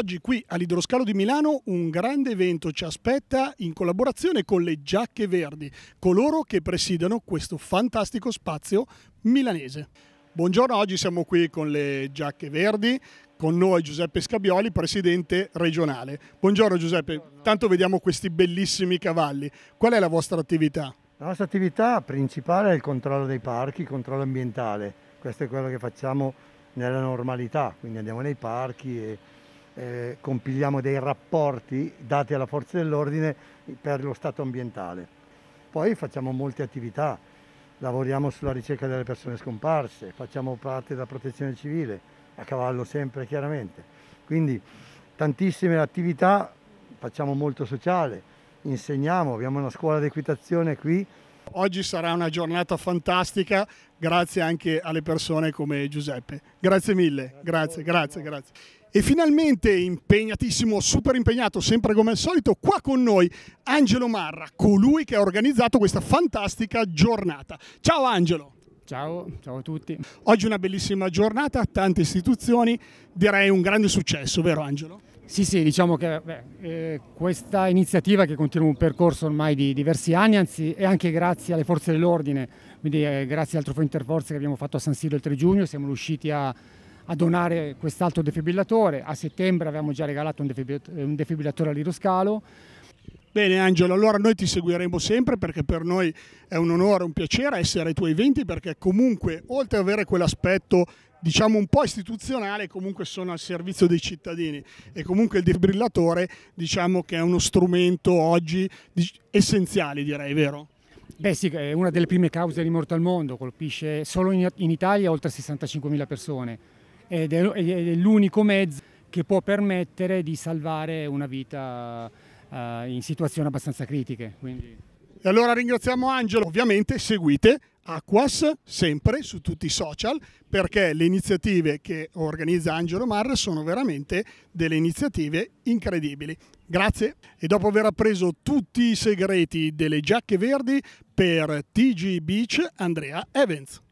Oggi qui all'Idroscalo di Milano un grande evento ci aspetta in collaborazione con le Giacche Verdi, coloro che presidono questo fantastico spazio milanese. Buongiorno, oggi siamo qui con le Giacche Verdi, con noi Giuseppe Scabioli, presidente regionale. Buongiorno Giuseppe, Buongiorno. tanto vediamo questi bellissimi cavalli. Qual è la vostra attività? La nostra attività principale è il controllo dei parchi, il controllo ambientale. Questo è quello che facciamo nella normalità, quindi andiamo nei parchi e eh, compiliamo dei rapporti dati alla forza dell'ordine per lo stato ambientale. Poi facciamo molte attività, lavoriamo sulla ricerca delle persone scomparse, facciamo parte della protezione civile, a cavallo sempre chiaramente. Quindi tantissime attività, facciamo molto sociale, insegniamo, abbiamo una scuola di equitazione qui. Oggi sarà una giornata fantastica, grazie anche alle persone come Giuseppe. Grazie mille, grazie, grazie. grazie. grazie. E finalmente impegnatissimo, super impegnato, sempre come al solito, qua con noi Angelo Marra, colui che ha organizzato questa fantastica giornata. Ciao Angelo! Ciao, ciao a tutti. Oggi una bellissima giornata, tante istituzioni, direi un grande successo, vero Angelo? Sì, sì, diciamo che beh, eh, questa iniziativa che continua un percorso ormai di diversi anni, anzi è anche grazie alle forze dell'ordine, quindi eh, grazie al trofeo Interforze che abbiamo fatto a San Siro il 3 giugno, siamo riusciti a a donare quest'altro defibrillatore. A settembre avevamo già regalato un defibrillatore all'Iroscalo. Bene Angelo, allora noi ti seguiremo sempre perché per noi è un onore, un piacere essere ai tuoi eventi perché comunque oltre ad avere quell'aspetto diciamo un po' istituzionale, comunque sono al servizio dei cittadini e comunque il defibrillatore diciamo che è uno strumento oggi essenziale direi, vero? Beh sì, è una delle prime cause di morte al mondo, colpisce solo in, in Italia oltre 65.000 persone ed è, l'unico mezzo che può permettere di salvare una vita eh, in situazioni abbastanza critiche. Quindi... E allora ringraziamo Angelo, ovviamente seguite Aquas sempre su tutti i social perché le iniziative che organizza Angelo Mar sono veramente delle iniziative incredibili. Grazie e dopo aver appreso tutti i segreti delle giacche verdi per TG Beach Andrea Evans.